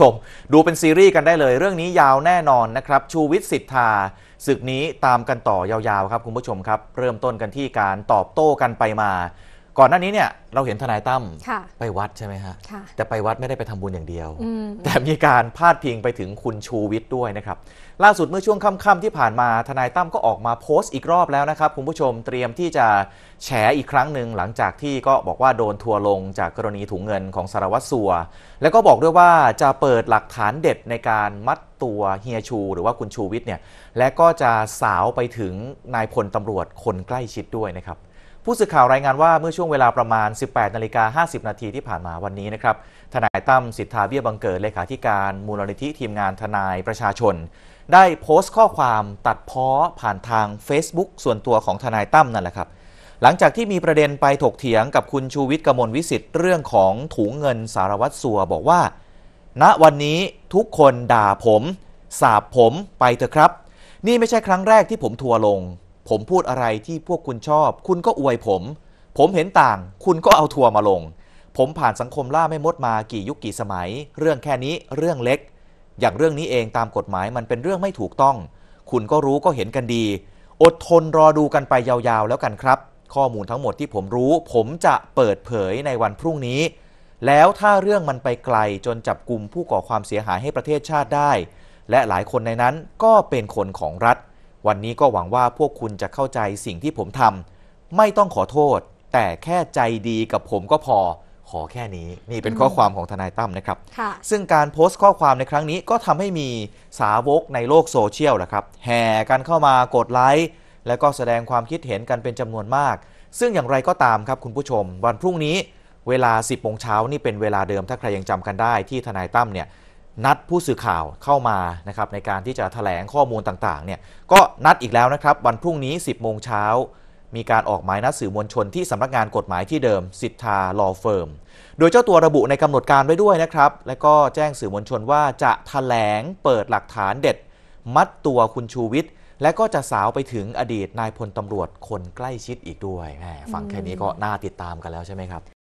ชมดูเป็นซีรีส์กันได้เลยเรื่องนี้ยาวแน่นอนนะครับ ชูวิทย์สิทธาศึกนี้ตามกันต่อยาวๆครับคุณผู้ชมครับ เริ่มต้นกันที่การตอบโต้กันไปมาก่อนหน้านี้เนี่ยเราเห็นทนายตั้มไปวัด ใช่ไหมฮะะแต่ไปวัดไม่ได้ไปทำบุญอย่างเดียว แต่มีการพาดพิงไปถึงคุณชูวิทย์ด้วยนะครับ ล่าสุดเมื่อช่วงค่ำๆที่ผ่านมาทนายตั้มก็ออกมาโพสต์อีกรอบแล้วนะครับคุณผู้ชมเตรียมที่จะแฉอีกครั้งหนึ่ง หลังจากที่ก็บอกว่าโดนทัวลงจากกรณีถุงเงินของสารวัตรสัวแล้วก็บอกด้วยว่าจะเปิดหลักฐานเด็ดในการมัดตัวเฮียชู หรือว่าคุณชูวิทย์เนี่ยและก็จะสาวไปถึงนายพลตำรวจคนใกล้ชิดด้วยนะครับผู้สื่อข่าวรายงานว่าเมื่อช่วงเวลาประมาณ 18 นาฬิกา50 นาทีที่ผ่านมาวันนี้นะครับ ทนายตั้มสิทธาเบี้ยบังเกิดเลขาธิการมูลนิธิทีมงานทนายประชาชน ได้โพสต์ข้อความตัดเพ้อผ่านทาง Facebook ส่วนตัวของทนายตั้มนั่นแหละครับ หลังจากที่มีประเด็นไปถกเถียงกับคุณชูวิทย์กมลวิสิทธ์เรื่องของถุงเงินสารวัตรสัวบอกว่า ณ วันนี้ทุกคนด่าผมสาบผมไปเถอะครับ นี่ไม่ใช่ครั้งแรกที่ผมทัวลงผมพูดอะไรที่พวกคุณชอบ คุณก็อวยผม ผมเห็นต่าง คุณก็เอาทัวร์มาลง ผมผ่านสังคมล่าไม่มดมากี่ยุคกี่สมัย เรื่องแค่นี้เรื่องเล็ก อย่างเรื่องนี้เองตามกฎหมายมันเป็นเรื่องไม่ถูกต้อง คุณก็รู้ก็เห็นกันดี อดทนรอดูกันไปยาวๆ แล้วกันครับ ข้อมูลทั้งหมดที่ผมรู้ ผมจะเปิดเผยในวันพรุ่งนี้ แล้วถ้าเรื่องมันไปไกลจนจับกลุ่มผู้ก่อความเสียหายให้ประเทศชาติได้ และหลายคนในนั้นก็เป็นคนของรัฐวันนี้ก็หวังว่าพวกคุณจะเข้าใจสิ่งที่ผมทำไม่ต้องขอโทษ แต่แค่ใจดีกับผมก็พอขอแค่นี้นี่เป็นข้อความของทนายตั้มนะครับซึ่งการโพสต์ข้อความในครั้งนี้ก็ทำให้มีสาวกในโลกโซเชียลแหละครับแห่กันเข้ามา กดไลค์และก็แสดงความคิดเห็นกันเป็นจำนวนมาก ซึ่งอย่างไรก็ตามครับคุณผู้ชม วันพรุ่งนี้เวลา 10โมงเช้านี่เป็นเวลาเดิมถ้าใครยังจำกันได้ที่ทนายตั้มเนี่ยนัดผู้สื่อข่าวเข้ามานะครับในการที่จะถแถลงข้อมูลต่างๆเนี่ยก็นัดอีกแล้วนะครับ วันพรุ่งนี้ 10 โมงเช้า มีการออกหมายนัดสื่อมวลชนที่สำนักงานกฎหมายที่เดิม สิทธาลอเฟิร์มโดยเจ้าตัวระบุในกำหนดการไว้ด้วยนะครับและก็แจ้งสื่อมวลชนว่าจะถแถลงเปิดหลักฐานเด็ด มัดตัวคุณชูวิทย์และก็จะสาวไปถึงอดีตนายพลตำรวจคนใกล้ชิดอีกด้วยฟังแค่นี้ก็น่าติดตามกันแล้วใช่ไหมครับ